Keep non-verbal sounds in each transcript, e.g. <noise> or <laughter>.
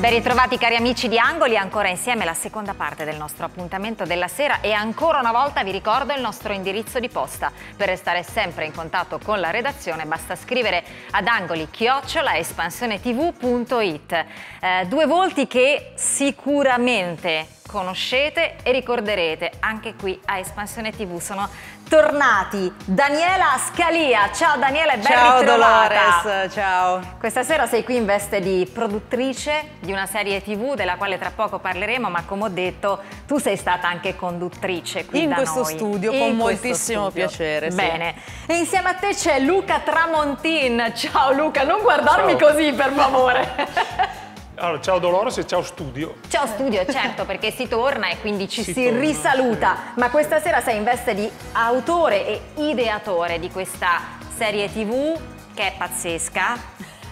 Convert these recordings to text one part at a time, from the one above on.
Ben ritrovati cari amici di Angoli, ancora insieme la seconda parte del nostro appuntamento della sera e ancora una volta vi ricordo il nostro indirizzo di posta. Per restare sempre in contatto con la redazione basta scrivere ad angoli chiocciola espansionetv.it. Eh, due volti che sicuramente conoscete e ricorderete. Anche qui a Espansione TV sono tornati Daniela Scalia. Ciao Daniela e ben ciao ritrovata. Dolores, ciao. Questa sera sei qui in veste di produttrice di una serie TV della quale tra poco parleremo, ma come ho detto, tu sei stata anche conduttrice qui in questo noi. studio in con moltissimo studio. piacere. Sì. Bene. E insieme a te c'è Luca Tramontin. Ciao Luca, non guardarmi ciao. così, per favore. <laughs> Allora, ciao Dolores e ciao studio. Ciao studio, certo, perché si torna e quindi ci <laughs> si, si torna, risaluta. Sì. Ma questa sera sei in veste di autore e ideatore di questa serie tv che è pazzesca.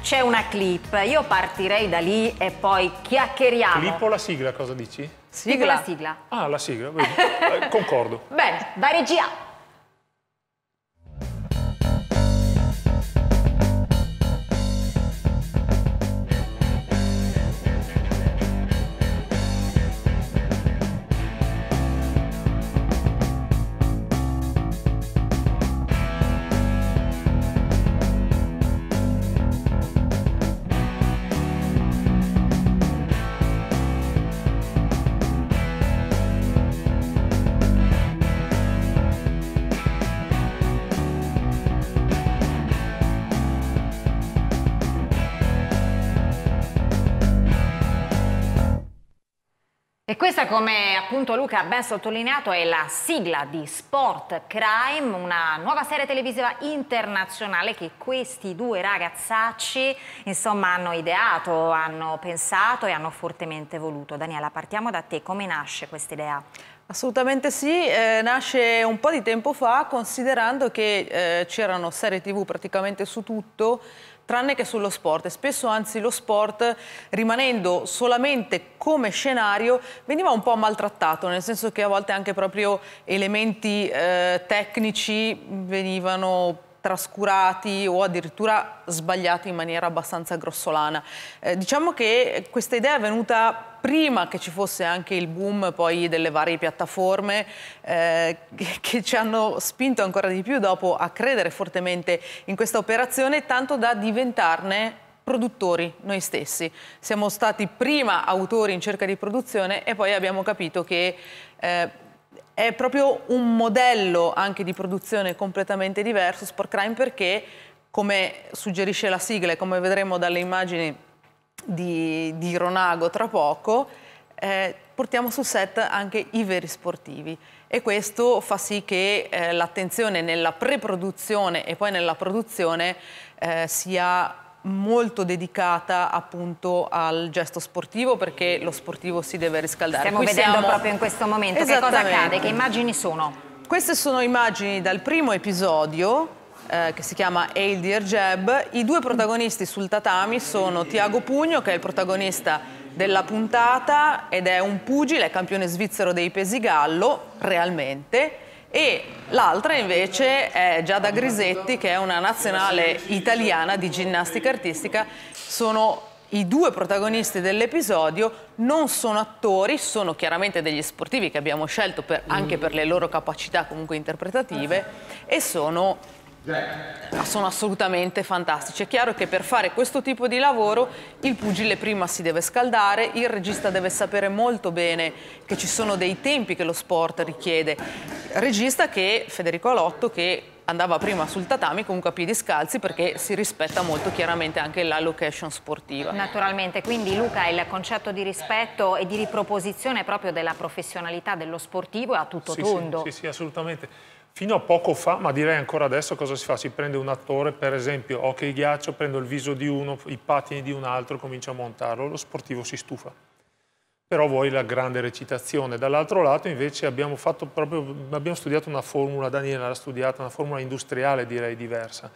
C'è una clip, io partirei da lì e poi chiacchieriamo. Clip o la sigla, cosa dici? Sigla. Tipo la sigla. Ah, la sigla, <laughs> eh, concordo. Bene, vai regia. E questa, come appunto Luca ha ben sottolineato, è la sigla di Sport Crime, una nuova serie televisiva internazionale che questi due ragazzacci insomma hanno ideato, hanno pensato e hanno fortemente voluto. Daniela, partiamo da te, come nasce questa idea? Assolutamente sì, eh, nasce un po' di tempo fa considerando che eh, c'erano serie tv praticamente su tutto tranne che sullo sport e spesso anzi lo sport rimanendo solamente come scenario veniva un po' maltrattato, nel senso che a volte anche proprio elementi eh, tecnici venivano trascurati o addirittura sbagliati in maniera abbastanza grossolana. Eh, diciamo che questa idea è venuta prima che ci fosse anche il boom poi delle varie piattaforme eh, che ci hanno spinto ancora di più dopo a credere fortemente in questa operazione tanto da diventarne produttori noi stessi. Siamo stati prima autori in cerca di produzione e poi abbiamo capito che eh, è proprio un modello anche di produzione completamente diverso, Sport Crime, perché come suggerisce la sigla e come vedremo dalle immagini di, di Ronago tra poco, eh, portiamo sul set anche i veri sportivi e questo fa sì che eh, l'attenzione nella pre-produzione e poi nella produzione eh, sia molto dedicata appunto al gesto sportivo perché lo sportivo si deve riscaldare. Stiamo Qui vedendo siamo... proprio in questo momento che cosa accade, che immagini sono? Queste sono immagini dal primo episodio eh, che si chiama Hail Dear Jab. I due protagonisti sul tatami sono Tiago Pugno che è il protagonista della puntata ed è un pugile, è campione svizzero dei pesi gallo, realmente e l'altra invece è Giada Grisetti che è una nazionale italiana di ginnastica artistica. Sono i due protagonisti dell'episodio, non sono attori, sono chiaramente degli sportivi che abbiamo scelto per, anche per le loro capacità comunque interpretative e sono sono assolutamente fantastici. È chiaro che per fare questo tipo di lavoro il pugile prima si deve scaldare, il regista deve sapere molto bene che ci sono dei tempi che lo sport richiede. Regista che Federico Alotto che andava prima sul tatami comunque a piedi scalzi perché si rispetta molto chiaramente anche la location sportiva. Naturalmente, quindi Luca il concetto di rispetto e di riproposizione proprio della professionalità dello sportivo è a tutto sì, tondo. Sì, sì, sì assolutamente. Fino a poco fa, ma direi ancora adesso, cosa si fa? Si prende un attore, per esempio, occhi di ghiaccio, prendo il viso di uno, i patini di un altro, comincio a montarlo, lo sportivo si stufa. Però vuoi la grande recitazione. Dall'altro lato invece abbiamo, proprio, abbiamo studiato una formula, Daniela l'ha studiata, una formula industriale direi diversa.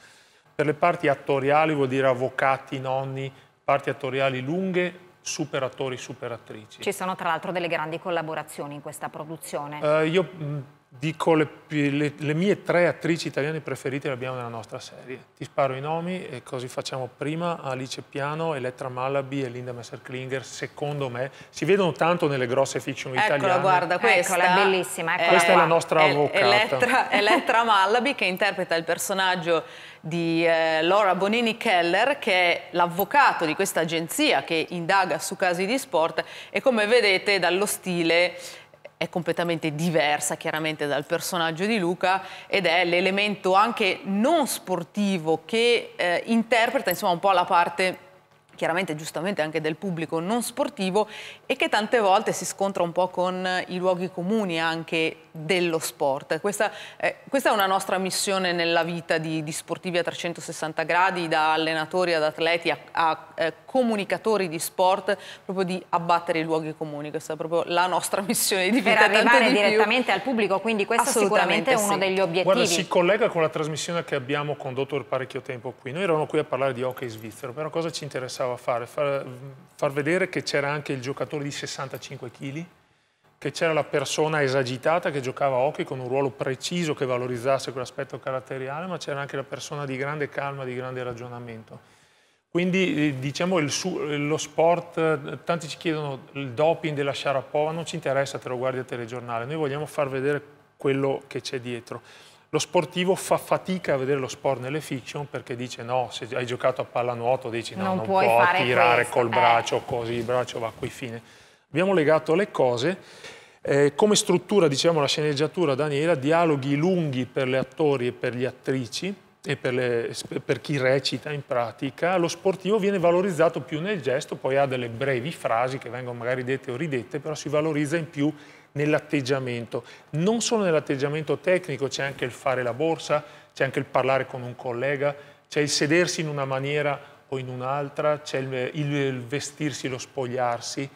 Per le parti attoriali vuol dire avvocati, nonni, parti attoriali lunghe, super attori, super attrici. Ci sono tra l'altro delle grandi collaborazioni in questa produzione. Uh, io mm, dico le, le, le, mie tre attrici italiane preferite che abbiamo nella nostra serie. Ti sparo i nomi e così facciamo prima Alice Piano, Elettra Malabi e Linda Messerklinger, secondo me. Si vedono tanto nelle grosse fiction Eccola, italiane. Eccola, guarda, questa Eccola, è bellissima. Eccola questa è la nostra eh, avvocata. Elettra, Elettra Malabi che interpreta il personaggio di eh, Laura Bonini Keller che è l'avvocato di questa agenzia che indaga su casi di sport e come vedete dallo stile è completamente diversa chiaramente dal personaggio di Luca ed è l'elemento anche non sportivo che eh, interpreta insomma un po' la parte chiaramente giustamente anche del pubblico non sportivo e che tante volte si scontra un po' con eh, i luoghi comuni anche dello sport. Questa, eh, questa è una nostra missione nella vita di, di, sportivi a 360 gradi, da allenatori ad atleti a, a eh, comunicatori di sport, proprio di abbattere i luoghi comuni. Questa è proprio la nostra <laughs> missione di vita. Per arrivare di direttamente più. al pubblico, quindi questo sicuramente è uno degli obiettivi. Guarda, si collega con la trasmissione che abbiamo condotto per parecchio tempo qui. Noi eravamo qui a parlare di hockey svizzero, però cosa ci interessava? pensavo a fare? Far, far vedere che c'era anche il giocatore di 65 kg, che c'era la persona esagitata che giocava hockey con un ruolo preciso che valorizzasse quell'aspetto caratteriale, ma c'era anche la persona di grande calma, di grande ragionamento. Quindi eh, diciamo lo sport, tanti ci chiedono il doping della Sharapova, non ci interessa te lo guardi a telegiornale, noi vogliamo far vedere quello che c'è dietro lo sportivo fa fatica a vedere lo sport nelle fiction perché dice no, se hai giocato a pallanuoto dici no, non, non puoi tirare questo, col eh. braccio così, il braccio va qui fine. Abbiamo legato le cose. Eh, come struttura, diciamo, la sceneggiatura, Daniela, dialoghi lunghi per le attori e per gli attrici, e per, le, per, chi recita in pratica, lo sportivo viene valorizzato più nel gesto, poi ha delle brevi frasi che vengono magari dette o ridette, però si valorizza in più nell'atteggiamento. Non solo nell'atteggiamento tecnico, c'è anche il fare la borsa, c'è anche il parlare con un collega, c'è il sedersi in una maniera o in un'altra, c'è il, il, vestirsi, lo spogliarsi.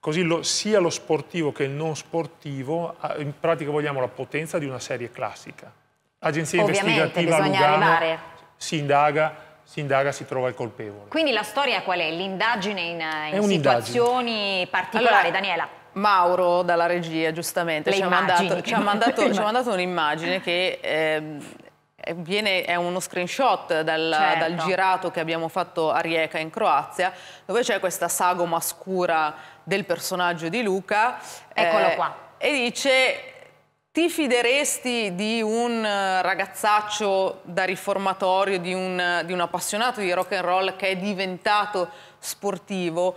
Così lo, sia lo sportivo che il non sportivo, in pratica vogliamo la potenza di una serie classica. Agenzia Ovviamente, investigativa Lugano arrivare. si indaga, si indaga, si trova il colpevole. Quindi la storia qual è? L'indagine in, in situazioni particolari, allora, Daniela? Mauro dalla regia, giustamente, ci ha, mandato, ci, ha mandato, <laughs> ci ha, mandato, un'immagine che eh, viene, è uno screenshot dal, certo. dal, girato che abbiamo fatto a Rijeka in Croazia, dove c'è questa sagoma scura del personaggio di Luca. Eccolo eh, qua. E dice, ti fideresti di un ragazzaccio da riformatorio, di un, di un appassionato di rock and roll che è diventato sportivo?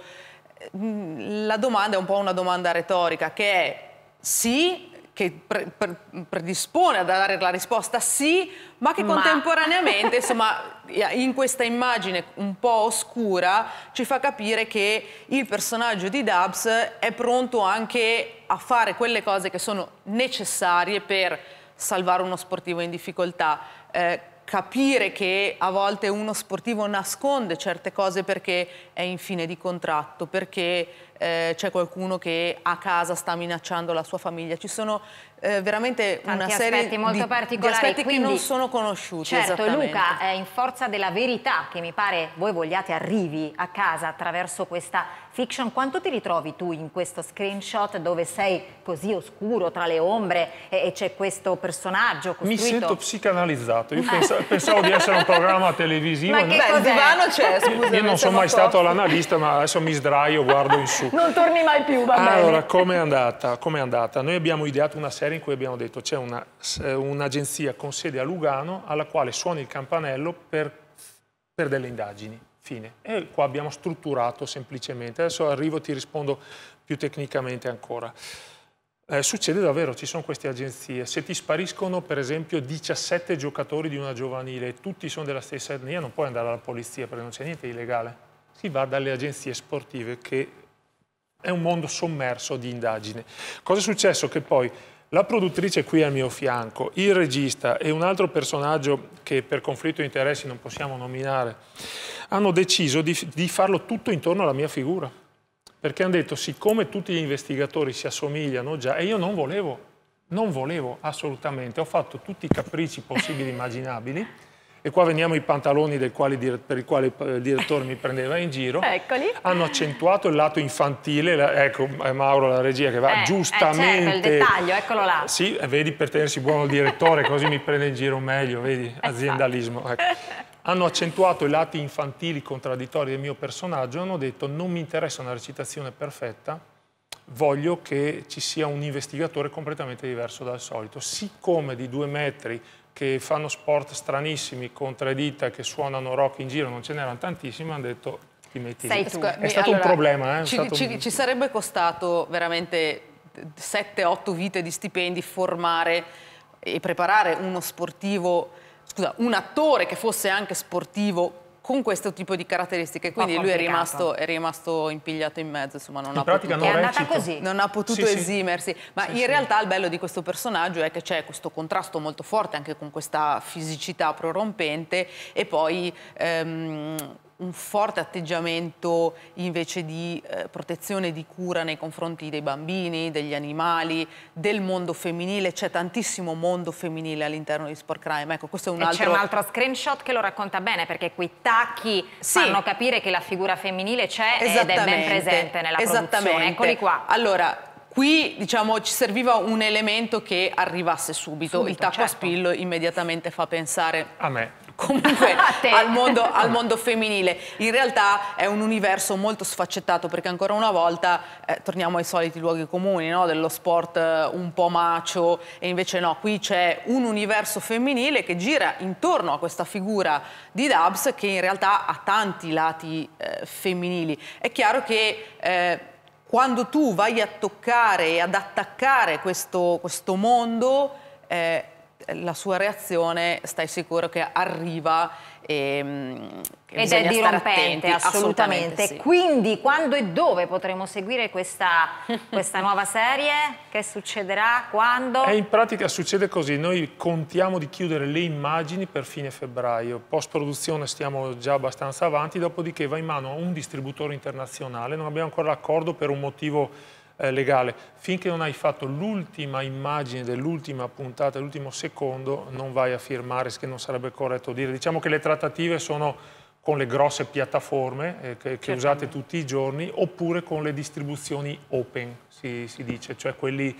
Mm, la domanda è un po' una domanda retorica, che è sì, che pre pre predispone a dare la risposta sì, ma che ma... contemporaneamente, <laughs> insomma, in questa immagine un po' oscura ci fa capire che il personaggio di Dubs è pronto anche a fare quelle cose che sono necessarie per salvare uno sportivo in difficoltà. Eh, capire che a volte uno sportivo nasconde certe cose perché è in fine di contratto, perché eh, c'è qualcuno che a casa sta minacciando la sua famiglia. Ci sono eh, veramente Tanti una serie di, molto particolari, di aspetti Quindi, che non sono conosciuti. Certo, Luca, eh, in forza della verità che mi pare voi vogliate arrivi a casa attraverso questa fiction, quanto ti ritrovi tu in questo screenshot dove sei così oscuro tra le ombre e, e c'è questo personaggio costruito? Mi sento psicanalizzato, io <laughs> pensavo, pensavo di essere un programma televisivo. Ma che Beh, il divano c'è, <laughs> scusa. Io non sono mai stato l'analista, ma adesso mi sdraio, guardo in su non torni mai più, va allora, bene. Allora, com'è andata? Com andata? Noi abbiamo ideato una serie in cui abbiamo detto c'è eh, un'agenzia un con sede a Lugano alla quale suoni il campanello per, per delle indagini. Fine. E qua abbiamo strutturato semplicemente. Adesso arrivo e ti rispondo più tecnicamente ancora. Eh, succede davvero, ci sono queste agenzie. Se ti spariscono per esempio 17 giocatori di una giovanile e tutti sono della stessa etnia, non puoi andare alla polizia perché non c'è niente di illegale. Si va dalle agenzie sportive che è un mondo sommerso di indagine. Cosa è successo? Che poi la produttrice qui al mio fianco, il regista e un altro personaggio che per conflitto di interessi non possiamo nominare, hanno deciso di, di farlo tutto intorno alla mia figura. Perché hanno detto, siccome tutti gli investigatori si assomigliano già, e io non volevo, non volevo assolutamente, ho fatto tutti i capricci possibili e immaginabili, e qua veniamo i pantaloni quali, per i quali eh, il direttore mi prendeva in giro, <laughs> Eccoli. hanno accentuato il lato infantile, ecco è eh, Mauro la regia che va eh, eh giustamente... Eh, certo, il dettaglio, eccolo là. Sì, vedi per tenersi buono il direttore così mi prende in giro meglio, vedi, <laughs> esatto. aziendalismo. Ecco. <laughs> Hanno accentuato i lati infantili contraddittori del mio personaggio hanno detto non mi interessa una recitazione perfetta, voglio che ci sia un investigatore completamente diverso dal solito. Siccome di due metri che fanno sport stranissimi con tre dita che suonano rock in giro, non ce n'erano tantissimi, hanno detto ti metti Sei lì. Tu. È stato allora, un problema. Eh? Ci, ci, ci sarebbe costato veramente 7-8 vite di stipendi formare e preparare uno sportivo, scusa, un attore che fosse anche sportivo con questo tipo di caratteristiche, quindi lui è rimasto, è rimasto, impigliato in mezzo, insomma non, in ha, potuto, non, non ha potuto, sì, esimersi, ma sì, in realtà il bello di questo personaggio è che c'è questo contrasto molto forte anche con questa fisicità prorompente e poi ehm, un forte atteggiamento invece di eh, protezione di cura nei confronti dei bambini, degli animali, del mondo femminile, c'è tantissimo mondo femminile all'interno di Sport Crime. Ecco, questo è un e altro... c'è un altro screenshot che lo racconta bene perché quei tacchi sì. fanno capire che la figura femminile c'è ed è ben presente nella produzione. Eccoli qua. Allora, Qui diciamo, ci serviva un elemento che arrivasse subito, subito il tacco certo. a spillo immediatamente fa pensare a me comunque <laughs> al, mondo, al, mondo, femminile. In realtà è un universo molto sfaccettato perché ancora una volta eh, torniamo ai soliti luoghi comuni no? dello sport eh, un po' macio e invece no, qui c'è un universo femminile che gira intorno a questa figura di Dubs che in realtà ha tanti lati eh, femminili. È chiaro che eh, quando tu vai a toccare e ad attaccare questo, questo mondo eh, la sua reazione stai sicuro che arriva e, mm, che ed è dirompente assolutamente, assolutamente sì. quindi quando e dove potremo seguire questa, <laughs> questa nuova serie che succederà quando? E eh, in pratica succede così noi contiamo di chiudere le immagini per fine febbraio post produzione stiamo già abbastanza avanti dopodiché va in mano a un distributore internazionale non abbiamo ancora l'accordo per un motivo eh, legale. Finché non hai fatto l'ultima immagine dell'ultima puntata, l'ultimo secondo, non vai a firmare, che non sarebbe corretto dire. Diciamo che le trattative sono con le grosse piattaforme eh, che, che certo. usate tutti i giorni, oppure con le distribuzioni open, si, si dice, cioè quelli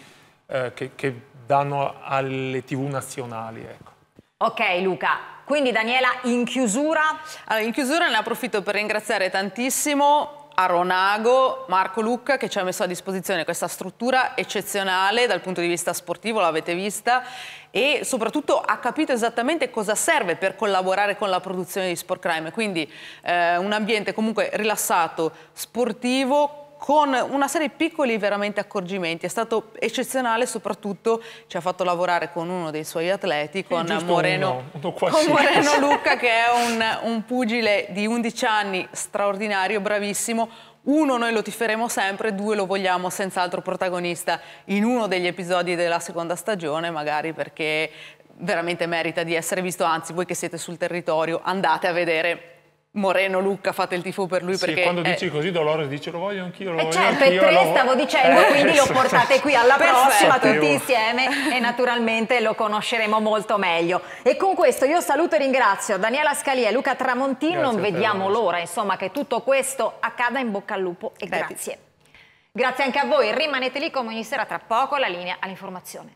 eh, che, che, danno alle tv nazionali. Ecco. Ok Luca, quindi Daniela in chiusura? Allora, in chiusura ne approfitto per ringraziare tantissimo a Ronago, Marco Lucca che ci ha messo a disposizione questa struttura eccezionale dal punto di vista sportivo, l'avete vista, e soprattutto ha capito esattamente cosa serve per collaborare con la produzione di Sport Crime, quindi eh, un ambiente comunque rilassato, sportivo, con una serie di piccoli veramente accorgimenti. È stato eccezionale, soprattutto ci ha fatto lavorare con uno dei suoi atleti, con Moreno, uno, uno con Moreno <laughs> Lucca, che è un, un pugile di 11 anni straordinario, bravissimo, uno noi lo tiferemo sempre, due lo vogliamo senz'altro protagonista in uno degli episodi della seconda stagione, magari perché veramente merita di essere visto, anzi voi che siete sul territorio andate a vedere Moreno, Lucca, fate il tifo per lui sì, perché... quando è... dici così Dolores dice lo voglio anch'io, lo eh, voglio certo, anch'io. Certo, tre stavo dicendo, eh, quindi lo portate qui alla prossima tutti insieme e naturalmente lo conosceremo molto meglio. E con questo io saluto e ringrazio Daniela Scalia e Luca Tramontino, grazie non vediamo l'ora insomma che tutto questo accada in bocca al lupo e grazie. Grazie anche a voi, rimanete lì come ogni sera tra poco la linea all'informazione.